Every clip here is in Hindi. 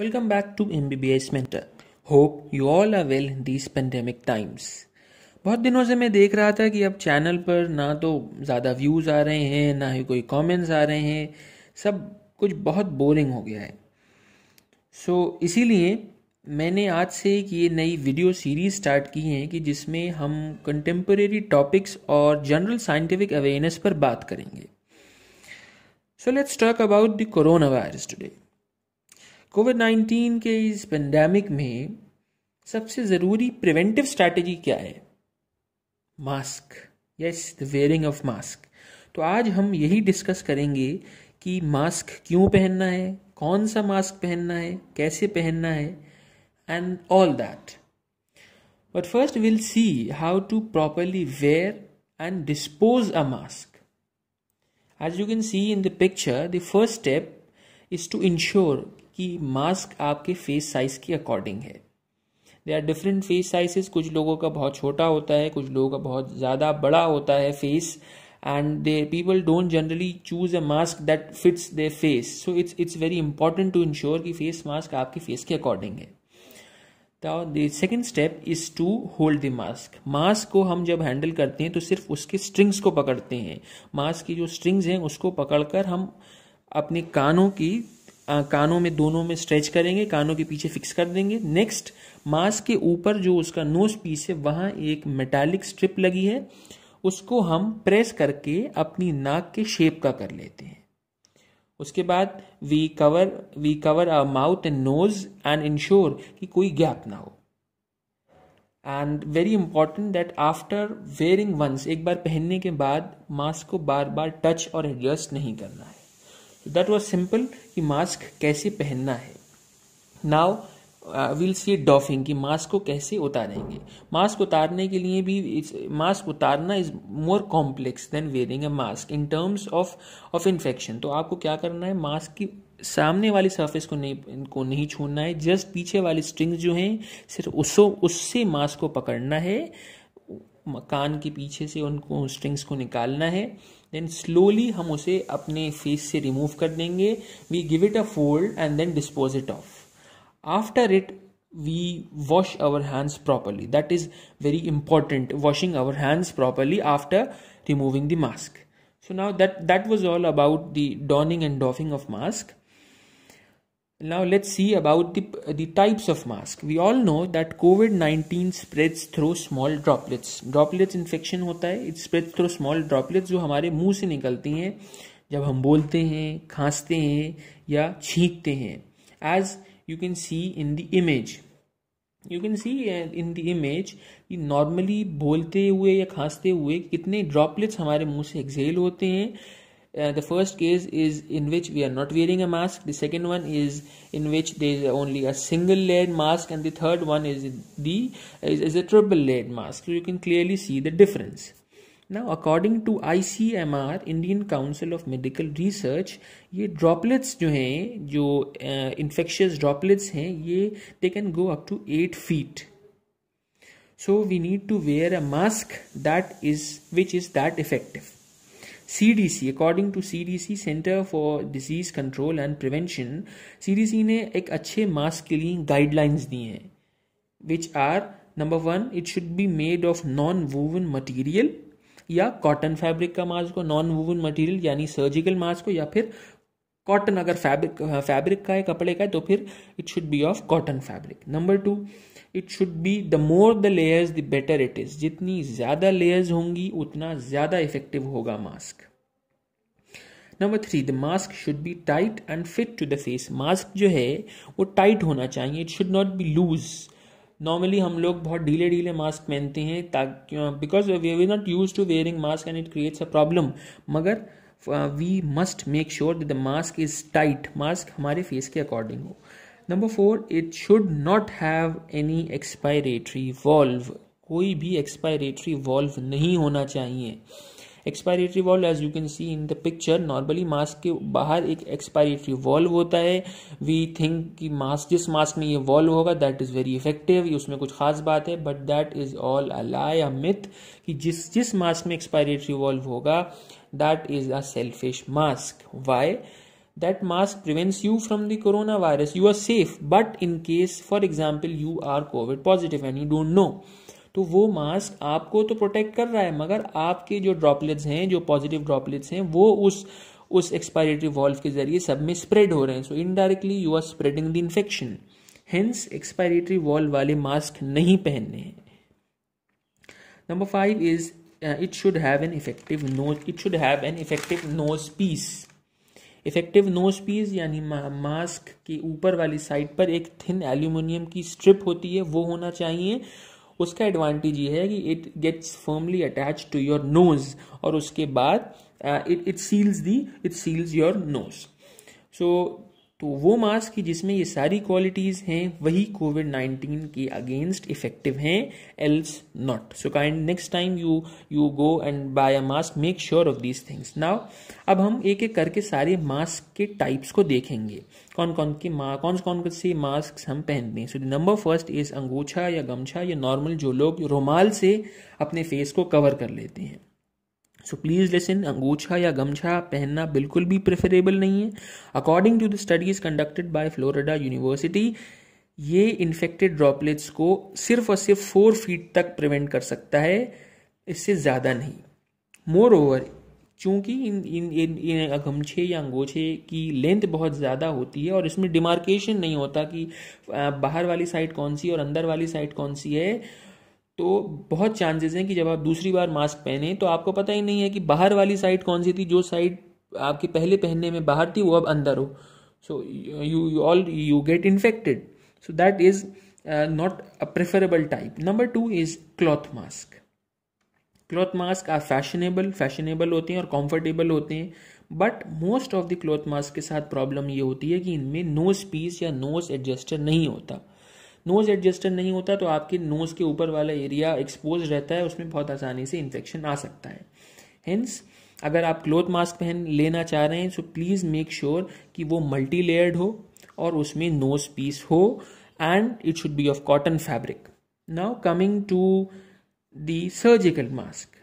Welcome back to MBBS Mentor. Hope you all are well in these pandemic times. बहुत दिनों से मैं देख रहा था कि अब चैनल पर ना तो ज़्यादा व्यूज़ आ रहे हैं ना ही कोई कमेंट्स आ रहे हैं सब कुछ बहुत बोरिंग हो गया है सो so, इसीलिए मैंने आज से एक ये नई वीडियो सीरीज़ स्टार्ट की है कि जिसमें हम कंटेम्प्रेरी टॉपिक्स और जनरल साइंटिफिक अवेयरनेस पर बात करेंगे so let's talk about the corona virus today COVID nineteen के इस पेंडेमिक में सबसे ज़रूरी प्रिवेंटिव स्ट्रैटेजी क्या है mask yes the wearing of mask तो आज हम यही डिस्कस करेंगे कि मास्क क्यों पहनना है कौन सा मास्क पहनना है कैसे पहनना है and all that but first will see how to properly wear and dispose a mask as you can see in the picture the first step is to ensure कि मास्क आपके फेस साइज के अकॉर्डिंग है they are different face sizes कुछ लोगों का बहुत छोटा होता है कुछ लोगों का बहुत ज़्यादा बड़ा होता है face and they people don't generally choose a mask that fits they face so it's it's very important to ensure कि फेस मास्क आपके फेस के अकॉर्डिंग है the second step is to hold the mask mask को हम जब हैंडल करते हैं तो सिर्फ उसके स्ट्रिंग्स को पकड़ते हैं मास्क की जो स्ट्रिंग्स हैं उसको पकड़कर हम अपने कानों की कानों में दोनों में स्ट्रेच करेंगे कानों के पीछे फिक्स कर देंगे नेक्स्ट मास्क के ऊपर जो उसका नोज पीस है वहाँ एक मेटालिक स्ट्रिप लगी है उसको हम प्रेस करके अपनी नाक के शेप का कर लेते हैं उसके बाद we cover we cover our mouth and nose and ensure कि कोई गैप ना हो and very important that after wearing once एक बार पहनने के बाद मास्क को बार बार टच और एडजस्ट नहीं करना है तो दैट वॉज सिंपल कि मास्क कैसे पहनना है नाउ विल सी डॉफिंग कि मास्क को कैसे उतारेंगे मास्क उतारने के लिए भी मास्क उतारना is more complex than wearing a mask in terms of of infection तो आपको क्या करना है मास्क की सामने वाली सरफेस को नहीं को नहीं छूना है जस्ट पीछे वाली स्ट्रिंग्स जो हैं सिर्फ उस उससे मास्क को पकड़ना है कान के पीछे से उनको स्ट्रिंग्स को निकालना है देन स्लोली हम उसे अपने फेस से रिमूव कर देंगे we give it a fold and then dispose it off after it we wash our hands properly that is very important washing our hands properly after removing the mask so now that that was all about the donning and doffing of mask Now let's see about the, the types of mask. We all know that COVID-19 spreads through small droplets. Droplets infection hota hai it spreads through small droplets jo hamare muh se nikalti hain jab hum bolte hain खांसते hain ya cheekte hain as you can see in the image you can see in the image ki normally bolte hue ya खांसते hue kitne droplets hamare muh se exhale hote hain Uh, the first case is in which we are not wearing a mask the second one is in which there is only a single layered mask and the third one is the is, is a triple layered mask so you can clearly see the difference now according to ICMR Indian Council of Medical Research ये droplets जो हैं uh, infectious droplets they can go up to 8 feet so we need to wear a mask that is which is that effective C according to C Center for Disease Control and Prevention C ने एक अच्छे मास्क के लिए गाइडलाइंस दी हैं which are number one it should be made of non woven material या कॉटन फैब्रिक का मास्क हो नॉन वूवन मटेरियल यानी सर्जिकल मास्क हो या फिर कॉटन अगर फैब्रिक फैब्रिक का है कपड़े का है तो फिर it should be of cotton fabric number two it should be the more the layers the better it is जितनी ज़्यादा लेयर्स होंगी उतना ज़्यादा इफेक्टिव होगा mask number three the mask should be tight and fit to the face mask जो है वो टाइट होना चाहिए it should not be loose normally हम लोग बहुत ढीले ढीले मास्क पहनते हैं ताकि because we we not use to wearing mask and it creates a problem मगर we must make sure that the mask is tight mask हमारे फेस के अकॉर्डिंग हो number four it should not have any expiratory valve कोई भी एक्सपायरेटरी वॉल्व नहीं होना चाहिए expiratory valve as you can see in the picture normally mask के बाहर एक एक्सपायरेटरी वॉल्व होता है वी थिंक कि मास्क जिस मास्क में ये वॉल्व होगा दैट इज़ वेरी इफेक्टिव उसमें कुछ खास बात है but that is all a lie a myth कि जिस जिस मास्क में एक्सपायरेटरी वॉल्व होगा that is a selfish mask why that mask prevents you from the coronavirus you are safe but in case for example you are covid positive and you don't know तो वो मास्क आपको तो प्रोटेक्ट कर रहा है मगर आपके जो ड्रॉपलेट्स हैं जो पॉजिटिव ड्रॉपलेट्स हैं वो उस उस एक्सपायरेटरी वॉल्व के जरिए सब में स्प्रेड हो रहे हैं so indirectly you are spreading the infection hence expiratory valve वाले मास्क नहीं पहनने हैं number five is uh, it should have an effective nose it should have an effective nose piece effective nose piece यानी मास्क के ऊपर वाली साइड पर एक थिन एल्यूमिनियम की स्ट्रिप होती है वो होना चाहिए उसका एडवांटेज ये है कि it gets firmly attach to your nose और उसके बाद it it seals the it seals your nose so तो वो मास्क जिसमें ये सारी क्वालिटीज हैं वही कोविड नाइन्टीन के अगेंस्ट इफेक्टिव हैं else not so kind next time you you go and buy a mask make sure of these things now अब हम एक एक करके सारे मास्क के टाइप्स को देखेंगे कौन कौन के मा कौन कौन से मास्क हम पहनते हैं so the number first is अंगूछा या गमछा या नॉर्मल जो लोग रुमाल से अपने फेस को कवर कर लेते हैं सो प्लीज़ लेसन अंगूछा या गमछा पहनना बिल्कुल भी प्रेफरेबल नहीं है according to the studies conducted by Florida University ये इन्फेक्टेड ड्रॉपलेट्स को सिर्फ और सिर्फ फोर फीट तक प्रिवेंट कर सकता है इससे ज़्यादा नहीं मोर ओवर चूँकि इन इन इन, इन गमछे या अंगोछे की लेंथ बहुत ज़्यादा होती है और इसमें डिमार्केशन नहीं होता कि बाहर वाली साइड कौन सी और अंदर वाली साइड कौन सी है तो बहुत चांसेस हैं कि जब आप दूसरी बार मास्क पहने तो आपको पता ही नहीं है कि बाहर वाली साइड कौन सी थी जो साइड आपके पहले पहनने में बाहर थी वो अब अंदर हो so you all you get infected so that is not a preferable type number two is cloth mask cloth mask are fashionable fashionable होते हैं और कंफर्टेबल होते हैं but most of the cloth mask के साथ प्रॉब्लम ये होती है कि इनमें नोज पीस या नोज एडजस्टर नहीं होता नोज़ एडजस्टर नहीं होता तो आपके नोज़ के ऊपर वाला एरिया एक्सपोज रहता है उसमें बहुत आसानी से इन्फेक्शन आ सकता है हेंस अगर आप क्लोथ मास्क पहन लेना चाह रहे हैं तो प्लीज़ मेक श्योर कि वो मल्टी लेयर्ड हो और उसमें नोज पीस हो and it should be of cotton fabric now coming to the surgical mask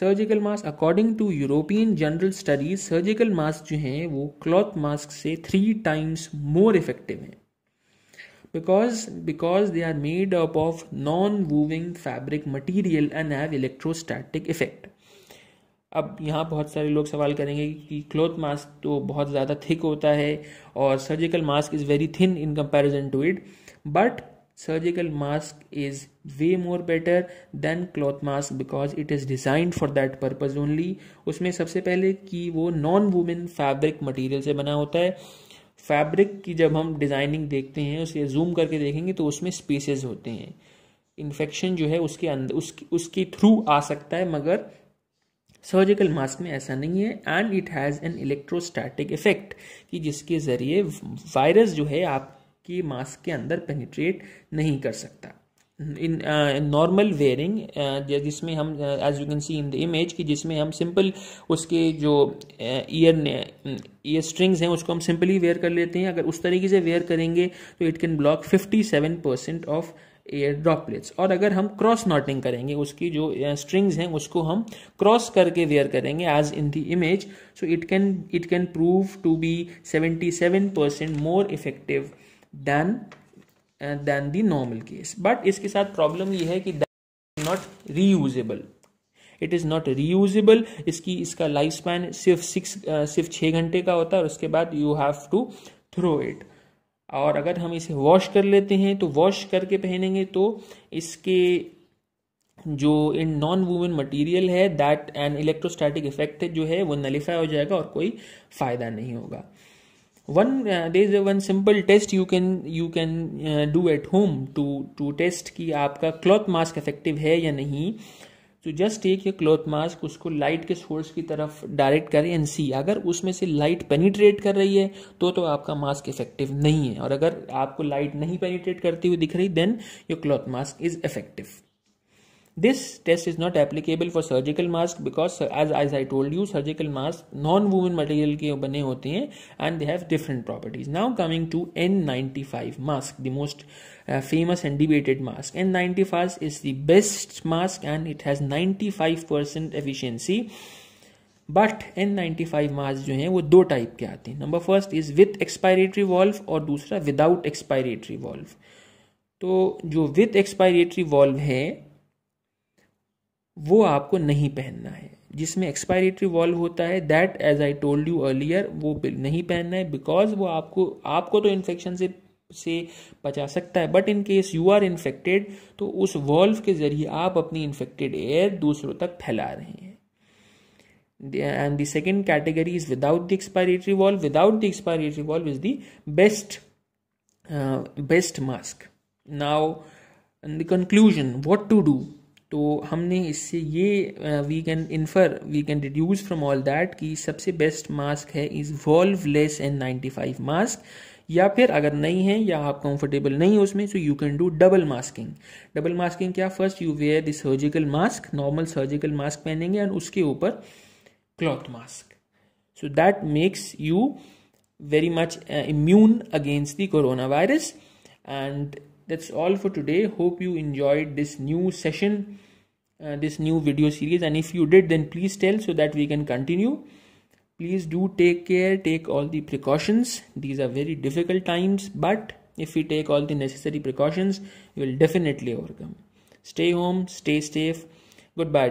surgical mask according to European general studies surgical mask जो हैं वो क्लॉथ मास्क से थ्री टाइम्स मोर इफेक्टिव हैं because because they are made up of non woving fabric material and have electrostatic effect अब यहाँ बहुत सारे लोग सवाल करेंगे कि क्लोथ मास्क तो बहुत ज़्यादा थिक होता है और surgical mask is very thin in comparison to it but surgical mask is way more better than cloth mask because it is designed for that purpose only उसमें सबसे पहले कि वो नॉन वुमेन फैब्रिक मटेरियल से बना होता है फैब्रिक की जब हम डिज़ाइनिंग देखते हैं उसे जूम करके देखेंगे तो उसमें स्पेसेस होते हैं इन्फेक्शन जो है उसके अंदर उसकी उसके थ्रू आ सकता है मगर सर्जिकल मास्क में ऐसा नहीं है and it has an electrostatic effect कि जिसके ज़रिए वायरस जो है आपके मास्क के अंदर पेनिट्रेट नहीं कर सकता इन नॉर्मल वेयरिंग जिसमें हम as you can see in the image कि जिसमें हम सिंपल उसके जो ईयर ईयर स्ट्रिंग्स हैं उसको हम सिंपली वेयर कर लेते हैं अगर उस तरीके से वेयर करेंगे तो it can block fifty seven percent of air droplets और अगर हम क्रॉस नॉटिंग करेंगे उसकी जो स्ट्रिंग्स uh, हैं उसको हम क्रॉस करके वेयर करेंगे as in the image so it can it can prove to be seventy seven percent more effective than then the normal case but इसके साथ प्रॉब्लम ये है कि not is not it is not reusable इसकी इसका लाइफ स्पैन सिर्फ सिक्स सिर्फ छः घंटे का होता है और उसके बाद you have to throw it और अगर हम इसे वॉश कर लेते हैं तो वॉश करके पहनेंगे तो इसके जो इन नॉन वूमेन मटेरियल है दैट एन इलेक्ट्रोस्टैटिक इफेक्ट जो है वो नलीफाई हो जाएगा और कोई फ़ायदा नहीं होगा one day is is a one simple test you can you can uh, do to home to कि आपका क्लॉथ मास्क इफेक्टिव है या नहीं तो जस्ट एक ये क्लॉथ मास्क उसको लाइट के सोर्स की तरफ डायरेक्ट करें एंड सी अगर उसमें से लाइट पेनिट्रेट कर रही है तो तो आपका मास्क इफेक्टिव नहीं है और अगर आपको लाइट नहीं पेनिट्रेट करती हुई दिख रही then your cloth mask is effective This test is not applicable for surgical mask because as, as I told you surgical mask non-woven material ke bane hote hain and they have different properties. Now coming to N95 mask, the most uh, famous and debated mask. N95 is the best mask and it has 95% efficiency. But N ninety five mask जो हैं वो दो टाइप के आते हैं number first is with expiratory valve और दूसरा विदाउट एक्सपायरेटरी वॉल्व तो जो विथ एक्सपायरेटरी वॉल्व है वो आपको नहीं पहनना है जिसमें एक्सपायरेटरी वॉल्व होता है that as I told you earlier वो नहीं पहनना है बिकॉज वो आपको आपको तो इन्फेक्शन से से बचा सकता है but in case you are infected तो उस वॉल्व के जरिए आप अपनी इन्फेक्टेड एयर दूसरों तक फैला रहे हैं and the second category is without the expiratory valve without the expiratory valve is the best best mask now in the conclusion what to do तो हमने इससे ये we can infer we can deduce from all that कि सबसे बेस्ट मास्क है is valveless N ninety five mask या फिर अगर नहीं है या आप कंफर्टेबल नहीं हो उसमें so you can do double masking double masking क्या first you wear the surgical mask normal surgical mask पहनेंगे एंड उसके ऊपर cloth mask so that makes you very much immune against the corona virus and that's all for today hope you enjoyed this new session uh, this new video series and if you did then please tell so that we can continue please do take care take all the precautions these are very difficult times but if we take all the necessary precautions we will definitely overcome stay home stay safe goodbye